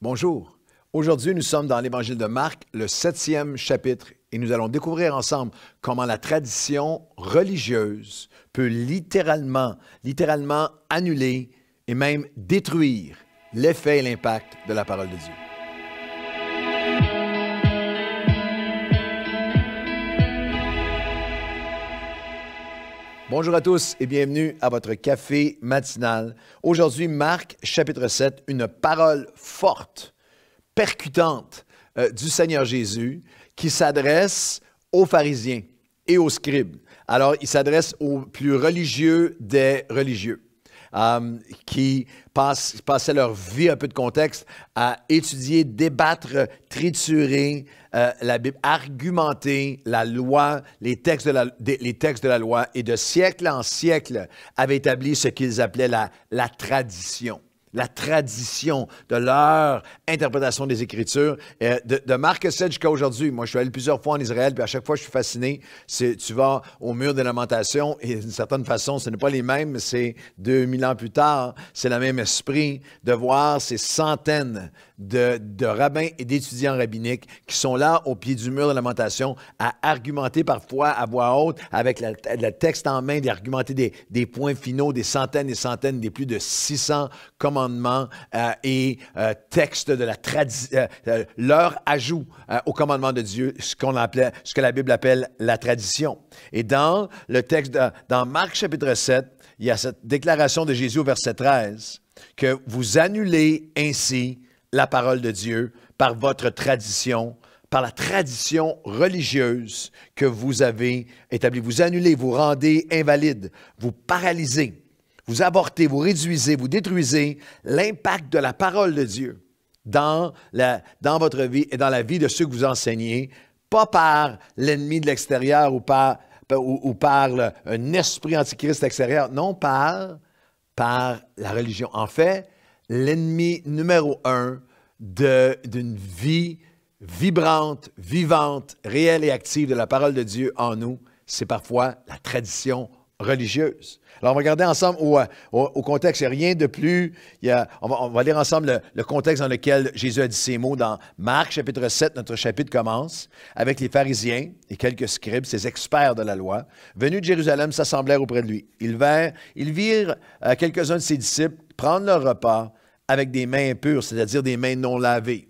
Bonjour. Aujourd'hui, nous sommes dans l'Évangile de Marc, le septième chapitre, et nous allons découvrir ensemble comment la tradition religieuse peut littéralement, littéralement annuler et même détruire l'effet et l'impact de la parole de Dieu. Bonjour à tous et bienvenue à votre café matinal. Aujourd'hui, Marc, chapitre 7, une parole forte, percutante euh, du Seigneur Jésus qui s'adresse aux pharisiens et aux scribes. Alors, il s'adresse aux plus religieux des religieux. Euh, qui passaient leur vie, un peu de contexte, à étudier, débattre, triturer euh, la Bible, argumenter la loi, les textes, de la, les textes de la loi, et de siècle en siècle avaient établi ce qu'ils appelaient la tradition la tradition, de leur interprétation des Écritures. de, de, Marc jusqu'à aujourd'hui, moi, je suis allé plusieurs fois en Israël, puis à chaque fois, je suis fasciné. Tu vas au mur de lamentations, et d'une certaine façon, ce n'est pas les mêmes, c'est 2000 ans plus tard, c'est le même esprit de voir ces centaines de, rabbins et d'étudiants rabbiniques qui sont là au pied du mur de lamentation à argumenter parfois à voix haute, avec le texte en main, d'argumenter des, des points finaux, des centaines et centaines, des plus de 600 commentaires commandement euh, et euh, texte de la tradition, euh, leur ajout au commandement de Dieu, ce, qu'on appelait, ce que la Bible appelle la tradition. Et dans le texte, dans Marc chapitre 7, il y a cette déclaration de Jésus au verset 13, que vous annulez ainsi la parole de Dieu par votre tradition, par la tradition religieuse que vous avez établie. Vous annulez, vous rendez invalide, vous paralysez vous abortez, vous réduisez, vous détruisez l'impact de la parole de Dieu dans, la, dans votre vie et dans la vie de ceux que vous enseignez, pas par l'ennemi de l'extérieur ou par, ou, un esprit antichrist extérieur, non, par, par la religion. En fait, l'ennemi numéro un d'une vie vibrante, vivante, réelle et active de la parole de Dieu en nous, c'est parfois la tradition religieuse. Alors, on va regarder ensemble au, euh, contexte. Il n'y a rien de plus. on, va, lire ensemble le, contexte dans lequel Jésus a dit ces mots dans Marc, chapitre 7. Notre chapitre commence avec les pharisiens et quelques scribes, ces experts de la loi, venus de Jérusalem, s'assemblèrent auprès de lui. Ils, ils virent euh, quelques-uns de ses disciples prendre leur repas avec des mains impures, c'est-à-dire des mains non lavées.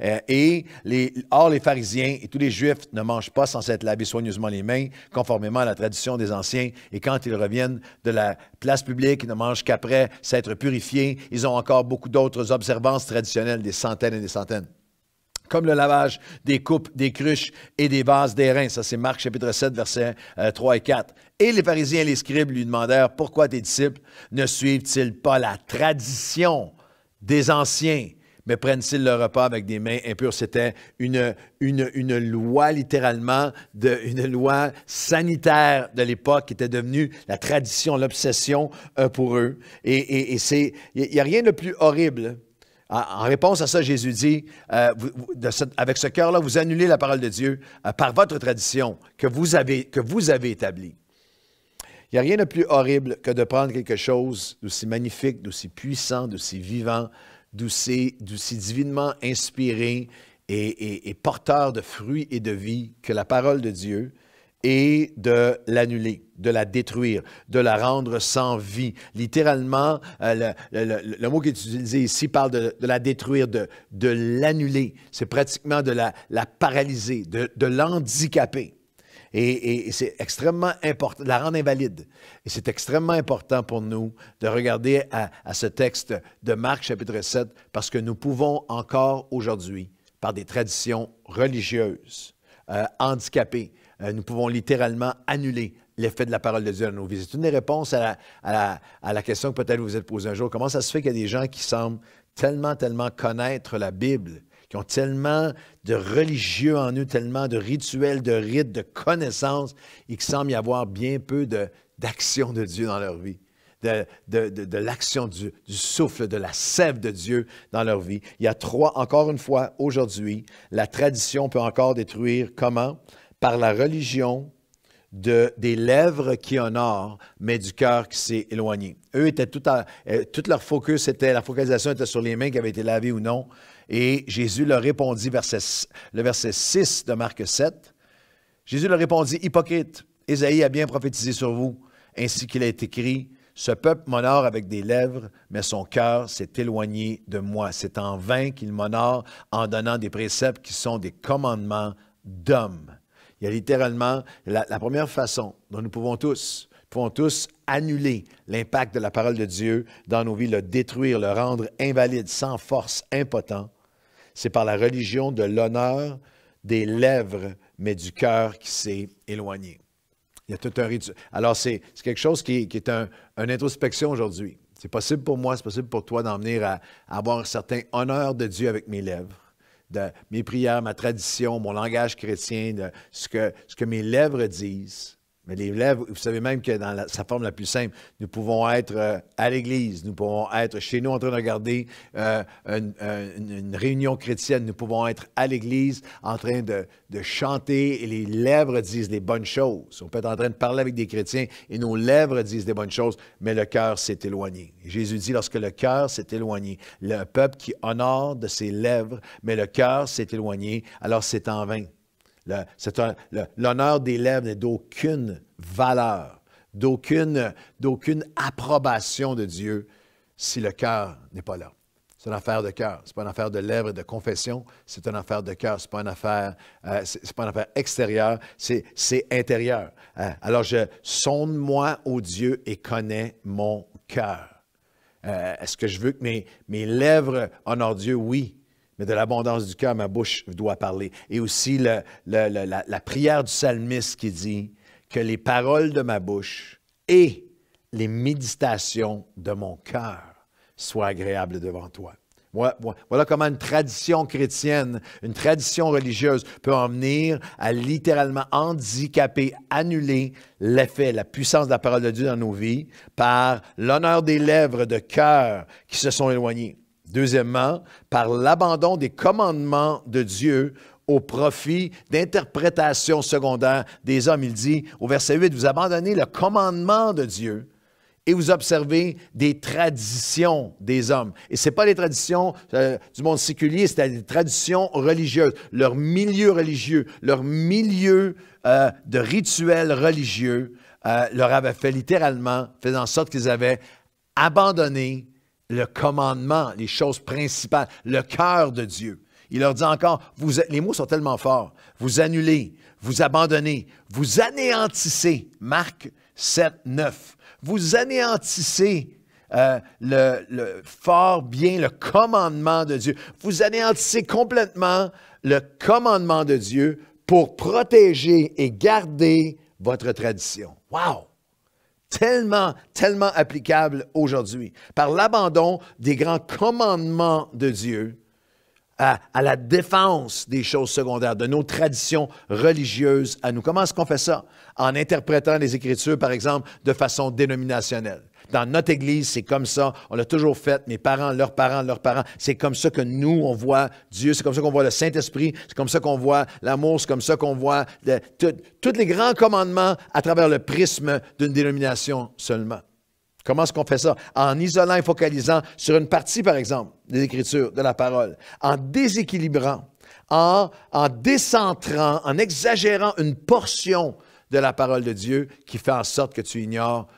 Euh, et les, or, les pharisiens et tous les juifs ne mangent pas sans s'être lavés soigneusement les mains, conformément à la tradition des anciens. Et quand ils reviennent de la place publique, ils ne mangent qu'après s'être purifiés. Ils ont encore beaucoup d'autres observances traditionnelles, des centaines et des centaines comme le lavage des coupes, des cruches et des vases des Ça, c'est Marc chapitre 7, versets 3 euh, et 4. Et les pharisiens et les scribes lui demandèrent pourquoi tes disciples ne suivent-ils pas la tradition des anciens, mais prennent-ils le repas avec des mains impures? C'était une, une, loi littéralement, de, une loi sanitaire de l'époque qui était devenue la tradition, l'obsession euh, pour eux. Et, et, c'est, il n'y a rien de plus horrible. En, réponse à ça, Jésus dit, euh, avec ce cœur-là, vous annulez la parole de Dieu euh, par votre tradition que vous avez, que vous avez établie. Il n'y a rien de plus horrible que de prendre quelque chose d'aussi magnifique, d'aussi puissant, d'aussi vivant, d'aussi divinement inspiré et, porteur de fruits et de vie que la parole de Dieu et de l'annuler, de la détruire, de la rendre sans vie. Littéralement, euh, le, mot qui est utilisé ici parle de, la détruire, de, l'annuler. C'est pratiquement de la, paralyser, de, de l'handicaper. Et, c'est extrêmement important, la rendre invalide. Et c'est extrêmement important pour nous de regarder à, ce texte de Marc chapitre 7 parce que nous pouvons encore aujourd'hui, par des traditions religieuses, euh, handicapées, euh, nous pouvons littéralement annuler l'effet de la parole de Dieu dans nos vies. C'est une des réponses à la, question que peut-être vous vous êtes posée un jour. Comment ça se fait qu'il y a des gens qui semblent tellement, tellement connaître la Bible, qui ont tellement de religieux en eux, tellement de rituels, de rites, de connaissances, il semble y avoir bien peu d'action de, Dieu dans leur vie de, de, de, l'action du, souffle, de la sève de Dieu dans leur vie. Il y a trois, encore une fois, aujourd'hui, la tradition peut encore détruire comment? Par la religion, de, des lèvres qui honorent, mais du cœur qui s'est éloigné. Eux étaient tout, à, euh, leur focus était, la focalisation était sur les mains qui avaient été lavées ou non. Et Jésus leur répondit, vers le verset 6 de Marc 7, Jésus leur répondit, hypocrite, Isaïe a bien prophétisé sur vous, ainsi qu'il a été écrit, ce peuple m'honore avec des lèvres, mais son cœur s'est éloigné de moi. C'est en vain qu'il m'honore en donnant des préceptes qui sont des commandements d'hommes. Il y a littéralement la, première façon dont nous pouvons tous, pouvons tous annuler l'impact de la parole de Dieu dans nos vies, le détruire, le rendre invalide, sans force, impotent, c'est par la religion de l'honneur des lèvres, mais du cœur qui s'est éloigné. Il y a tout un réduit. Alors, c'est quelque chose qui, est un, une introspection aujourd'hui. C'est possible pour moi, c'est possible pour toi d'en venir à, à avoir un certain honneur de Dieu avec mes lèvres de mes prières, ma tradition, mon langage chrétien, ce que, ce que mes lèvres disent, mais les lèvres, vous savez même que dans sa forme la plus simple, nous pouvons être euh, à l'église, nous pouvons être chez nous en train de regarder euh, euh, une, réunion chrétienne, nous pouvons être à l'église en train de, chanter et les lèvres disent des bonnes choses. On peut être en train de parler avec des chrétiens et nos lèvres disent des bonnes choses, mais le cœur s'est éloigné. Jésus dit, lorsque le cœur s'est éloigné, le peuple qui honore de ses lèvres, mais le cœur s'est éloigné, alors c'est en vain. L'honneur des lèvres n'est d'aucune valeur, d'aucune approbation de Dieu si le cœur n'est pas là. C'est une affaire de cœur. C'est pas une affaire de lèvres et de confession. C'est une affaire de cœur. C'est pas une affaire, euh, c'est, pas une affaire extérieure. C'est, intérieur. Euh, alors je sonde-moi, au Dieu, et connais mon cœur. Euh, est-ce que je veux que mes, mes lèvres honorent Dieu? Oui mais de l'abondance du cœur, ma bouche doit parler. Et aussi la, prière du psalmiste qui dit que les paroles de ma bouche et les méditations de mon cœur soient agréables devant toi. Voilà, comment une tradition chrétienne, une tradition religieuse peut en venir à littéralement handicaper, annuler l'effet, la puissance de la parole de Dieu dans nos vies par l'honneur des lèvres de cœur qui se sont éloignés. Deuxièmement, par l'abandon des commandements de Dieu au profit d'interprétations secondaires des hommes. Il dit au verset 8, vous abandonnez le commandement de Dieu et vous observez des traditions des hommes. Et ce n'est pas les traditions euh, du monde séculier, c'est des traditions religieuses, leur milieu religieux, leur milieu euh, de rituels religieux euh, leur avait fait littéralement, fait en sorte qu'ils avaient abandonné le commandement, les choses principales, le cœur de Dieu. Il leur dit encore, vous, les mots sont tellement forts, vous annulez, vous abandonnez, vous anéantissez, Marc 7, 9, vous anéantissez euh, le, fort bien le commandement de Dieu, vous anéantissez complètement le commandement de Dieu pour protéger et garder votre tradition. Wow! tellement, tellement applicable aujourd'hui. Par l'abandon des grands commandements de Dieu à, la défense des choses secondaires, de nos traditions religieuses à nous. Comment est-ce qu'on fait ça? En interprétant les Écritures, par exemple, de façon dénominationnelle. Dans notre Église, c'est comme ça. On l'a toujours fait. Mes parents, leurs parents, leurs parents. C'est comme ça que nous, on voit Dieu. C'est comme ça qu'on voit le Saint-Esprit. C'est comme ça qu'on voit l'amour. C'est comme ça qu'on voit tous les grands commandements à travers le prisme d'une dénomination seulement. Comment est-ce qu'on fait ça? En isolant et focalisant sur une partie, par exemple, des Écritures, de la parole, en déséquilibrant, en, en décentrant, en exagérant une portion de la parole de Dieu qui fait en sorte que tu ignores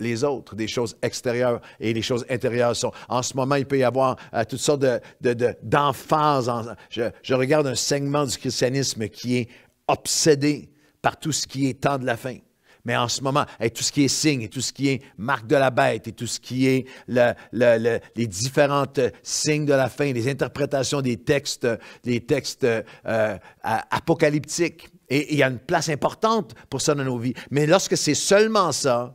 les autres, des choses extérieures et les choses intérieures sont. En ce moment, il peut y avoir euh, toutes sortes d'emphases. De, je, regarde un segment du christianisme qui est obsédé par tout ce qui est temps de la fin. Mais en ce moment, tout ce qui est signe, et tout ce qui est marque de la bête, et tout ce qui est le, les différents euh, signes de la fin, les interprétations des textes, les textes euh, apocalyptiques. Et il y a une place importante pour ça dans nos vies. Mais lorsque c'est seulement ça,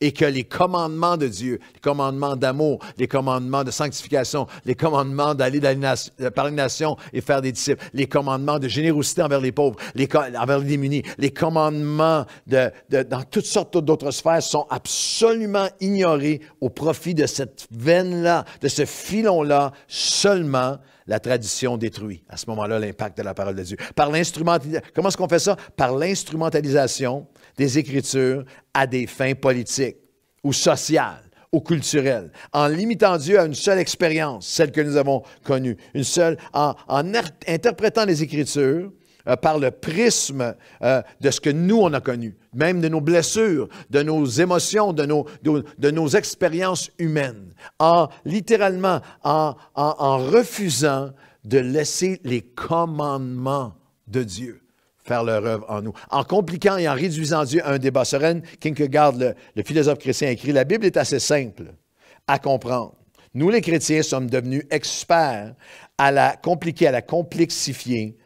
et que les commandements de Dieu, les commandements d'amour, les commandements de sanctification, les commandements d'aller euh, par les nations et faire des disciples, les commandements de générosité envers les pauvres, les, envers les démunis, les commandements de, dans toutes sortes d'autres sphères sont absolument ignorés au profit de cette veine-là, de ce filon-là seulement la tradition détruit. À ce moment-là, l'impact de la parole de Dieu. Par l'instrumentalisation. Comment est-ce qu'on fait ça? Par l'instrumentalisation des Écritures à des fins politiques ou sociales ou culturelles, en limitant Dieu à une seule expérience, celle que nous avons connue, une seule, en, en interprétant les Écritures euh, par le prisme euh, de ce que nous, on a connu, même de nos blessures, de nos émotions, de nos, de, nos expériences humaines, en littéralement, en, refusant de laisser les commandements de Dieu faire leur œuvre en nous. En compliquant et en réduisant Dieu à un débat serein, Kierkegaard, le, le philosophe chrétien, écrit La Bible est assez simple à comprendre. Nous, les chrétiens, sommes devenus experts à la compliquer, à la complexifier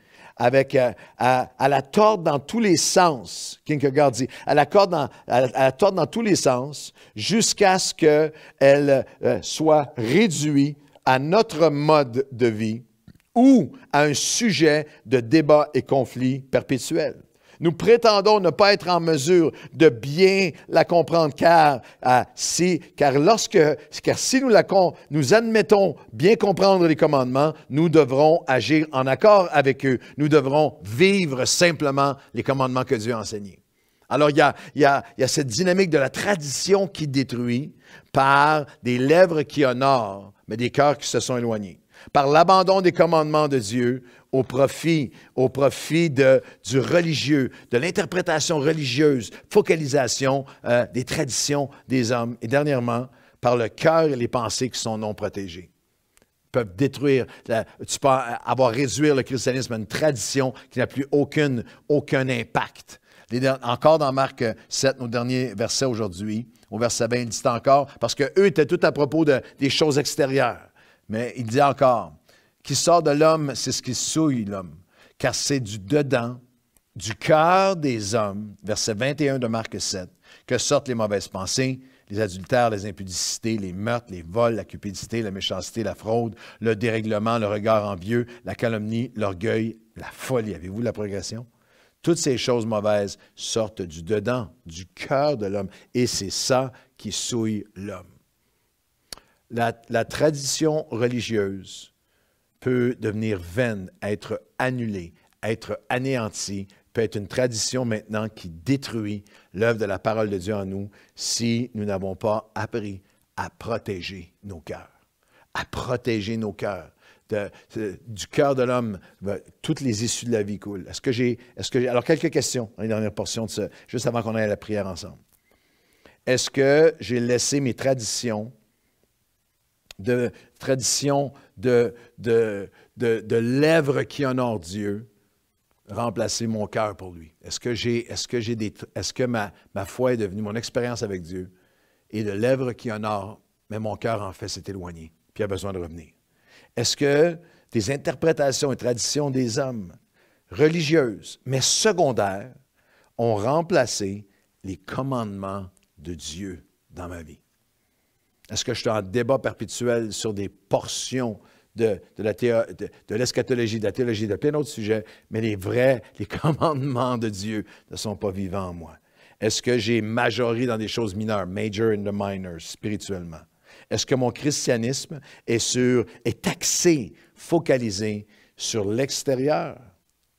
avec, euh, à, la tordre dans tous les sens, dit, à la corde dans, tous les sens, jusqu'à ce qu'elle euh, soit réduite à notre mode de vie ou à un sujet de débat et conflit perpétuel nous prétendons ne pas être en mesure de bien la comprendre, car, ah, si, car, lorsque, car si nous, la, nous admettons bien comprendre les commandements, nous devrons agir en accord avec eux. Nous devrons vivre simplement les commandements que Dieu a enseignés. Alors, il y a, il il y a cette dynamique de la tradition qui détruit par des lèvres qui honorent, mais des cœurs qui se sont éloignés par l'abandon des commandements de Dieu, au profit, au profit du religieux, de l'interprétation religieuse, focalisation euh, des traditions des hommes. Et dernièrement, par le cœur et les pensées qui sont non protégées peuvent détruire, tu peux avoir réduire le christianisme à une tradition qui n'a plus aucune, aucun impact. encore dans Marc 7, euh, nos derniers versets aujourd'hui, au verset 20, il dit encore, parce qu'eux étaient tout à propos des choses extérieures, mais il dit encore, qui sort de l'homme, c'est ce qui souille l'homme, car c'est du dedans, du cœur des hommes, verset 21 de Marc 7, que sortent les mauvaises pensées, les adultères, les impudicités, les meurtres, les vols, la cupidité, la méchanceté, la fraude, le dérèglement, le regard envieux, la calomnie, l'orgueil, la folie. Avez-vous la progression? Toutes ces choses mauvaises sortent du dedans, du cœur de l'homme, et c'est ça qui souille l'homme. La, la tradition religieuse peut devenir vaine, être annulée, être anéantie, peut être une tradition maintenant qui détruit l'œuvre de la parole de Dieu en nous si nous n'avons pas appris à protéger nos cœurs, à protéger nos cœurs. Euh, du cœur de l'homme, ben, toutes les issues de la vie coulent. Est-ce que j'ai. Est-ce que Alors, quelques questions dans les dernières portions de ce, juste avant qu'on aille à la prière ensemble. Est-ce que j'ai laissé mes traditions de tradition de, de, lèvres qui honorent Dieu, remplacer mon cœur pour lui? Est-ce que, j'ai, est-ce que, j'ai est-ce que ma, foi est devenue mon expérience avec Dieu et de lèvres qui honorent, mais mon cœur en fait s'est éloigné, puis a besoin de revenir? Est-ce que des interprétations et traditions des hommes, religieuses, mais secondaires, ont remplacé les commandements de Dieu dans ma vie? Est-ce que je suis en débat perpétuel sur des portions de, de, de, l'eschatologie, de la théologie, de plein d'autres sujets, mais les vrais, les commandements de Dieu ne sont pas vivants en moi? Est-ce que j'ai majoré dans des choses mineures, major in the minor, spirituellement? Est-ce que mon christianisme est, sur, est axé, focalisé sur l'extérieur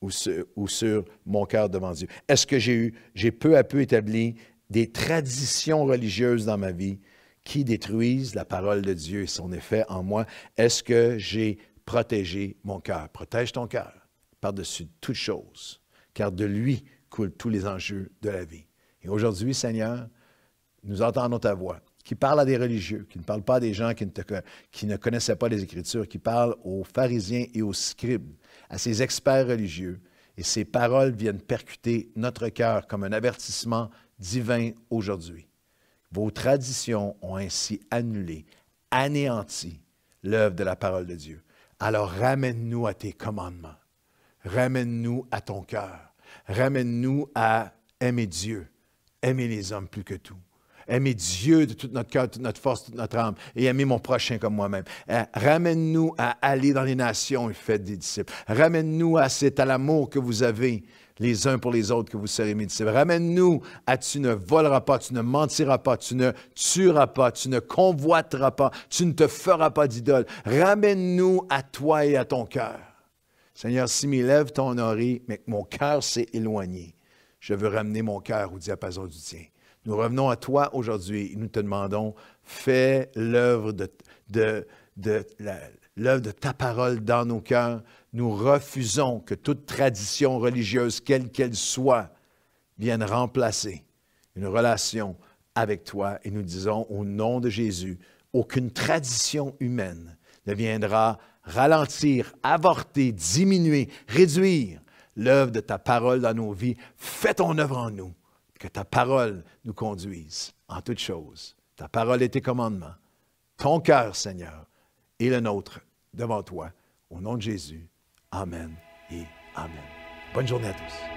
ou sur, ou sur mon cœur devant Dieu? Est-ce que j'ai eu, j'ai peu à peu établi des traditions religieuses dans ma vie qui détruisent la parole de Dieu et son effet en moi. Est-ce que j'ai protégé mon cœur? Protège ton cœur par-dessus toute chose, car de lui coulent tous les enjeux de la vie. Et aujourd'hui, Seigneur, nous entendons ta voix qui parle à des religieux, qui ne parle pas à des gens qui ne, te, qui ne connaissaient pas les Écritures, qui parle aux pharisiens et aux scribes, à ces experts religieux. Et ces paroles viennent percuter notre cœur comme un avertissement divin aujourd'hui. Vos traditions ont ainsi annulé, anéanti l'œuvre de la parole de Dieu. Alors ramène-nous à tes commandements. Ramène-nous à ton cœur. Ramène-nous à aimer Dieu, aimer les hommes plus que tout. Aimer Dieu de tout notre cœur, toute notre force, toute notre âme, et aimer mon prochain comme moi-même. Euh, ramène-nous à aller dans les nations et faites des disciples. Ramène-nous à cet amour que vous avez les uns pour les autres que vous serez mis. Ramène-nous à tu ne voleras pas, tu ne mentiras pas, tu ne tueras pas, tu ne convoiteras pas, tu ne te feras pas d'idole. Ramène-nous à toi et à ton cœur. Seigneur, si mes lèvres t'ont honoré, mais que mon cœur s'est éloigné, je veux ramener mon cœur au diapason du tien. Nous revenons à toi aujourd'hui et nous te demandons, fais l'œuvre de, de, de, de ta parole dans nos cœurs. Nous refusons que toute tradition religieuse, quelle qu'elle soit, vienne remplacer une relation avec toi et nous disons au nom de Jésus, aucune tradition humaine ne viendra ralentir, avorter, diminuer, réduire l'œuvre de ta parole dans nos vies. Fais ton œuvre en nous, que ta parole nous conduise en toutes choses. Ta parole et tes commandements, ton cœur, Seigneur, et le nôtre devant toi, au nom de Jésus. Amém e Amém. Bonne journée à tous.